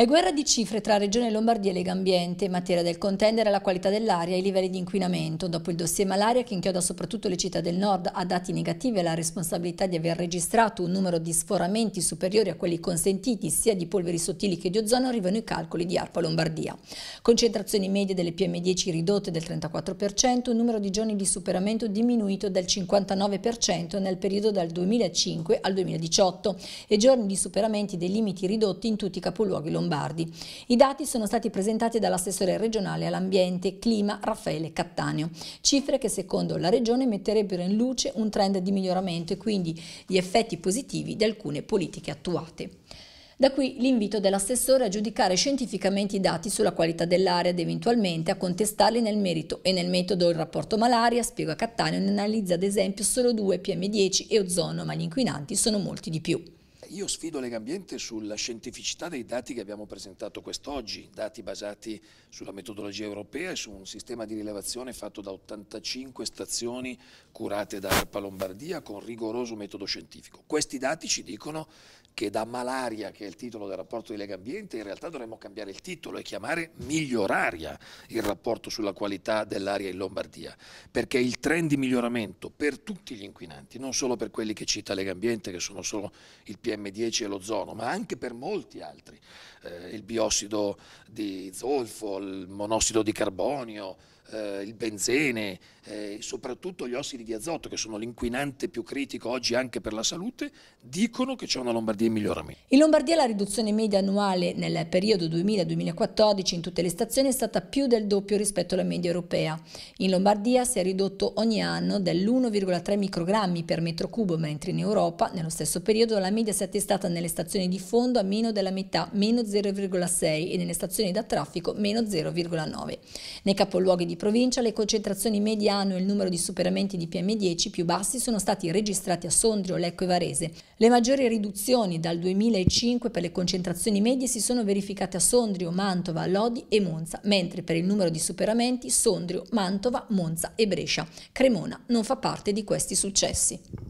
È guerra di cifre tra Regione Lombardia e Lega Ambiente in materia del contendere la qualità dell'aria e i livelli di inquinamento. Dopo il dossier malaria che inchioda soprattutto le città del nord a dati negativi e la responsabilità di aver registrato un numero di sforamenti superiori a quelli consentiti sia di polveri sottili che di ozono, arrivano i calcoli di ARPA Lombardia. Concentrazioni medie delle PM10 ridotte del 34%, numero di giorni di superamento diminuito del 59% nel periodo dal 2005 al 2018 e giorni di superamenti dei limiti ridotti in tutti i capoluoghi lombardi lombardi. I dati sono stati presentati dall'assessore regionale all'ambiente clima Raffaele Cattaneo, cifre che secondo la regione metterebbero in luce un trend di miglioramento e quindi gli effetti positivi di alcune politiche attuate. Da qui l'invito dell'assessore a giudicare scientificamente i dati sulla qualità dell'aria ed eventualmente a contestarli nel merito e nel metodo il rapporto malaria, spiega Cattaneo, ne analizza ad esempio solo due PM10 e ozono, ma gli inquinanti sono molti di più. Io sfido Legambiente sulla scientificità dei dati che abbiamo presentato quest'oggi, dati basati sulla metodologia europea e su un sistema di rilevazione fatto da 85 stazioni curate da ARPA Lombardia con rigoroso metodo scientifico. Questi dati ci dicono che da malaria, che è il titolo del rapporto di Legambiente, in realtà dovremmo cambiare il titolo e chiamare miglioraria il rapporto sulla qualità dell'aria in Lombardia, perché il trend di miglioramento per tutti gli inquinanti, non solo per quelli che cita Legambiente, che sono solo il PM PM10 e l'ozono, ma anche per molti altri, eh, il biossido di zolfo, il monossido di carbonio, eh, il benzene, eh, soprattutto gli ossidi di azoto, che sono l'inquinante più critico oggi anche per la salute, dicono che c'è una Lombardia in miglioramento. In Lombardia la riduzione media annuale nel periodo 2000-2014 in tutte le stazioni è stata più del doppio rispetto alla media europea. In Lombardia si è ridotto ogni anno dell'1,3 microgrammi per metro cubo, mentre in Europa, nello stesso periodo, la media si è attestata nelle stazioni di fondo a meno della metà, meno 0,6 e nelle stazioni da traffico meno 0,9. Nei capoluoghi di provincia le concentrazioni medie hanno il numero di superamenti di PM10 più bassi sono stati registrati a Sondrio, Lecco e Varese. Le maggiori riduzioni dal 2005 per le concentrazioni medie si sono verificate a Sondrio, Mantova, Lodi e Monza, mentre per il numero di superamenti Sondrio, Mantova, Monza e Brescia. Cremona non fa parte di questi successi.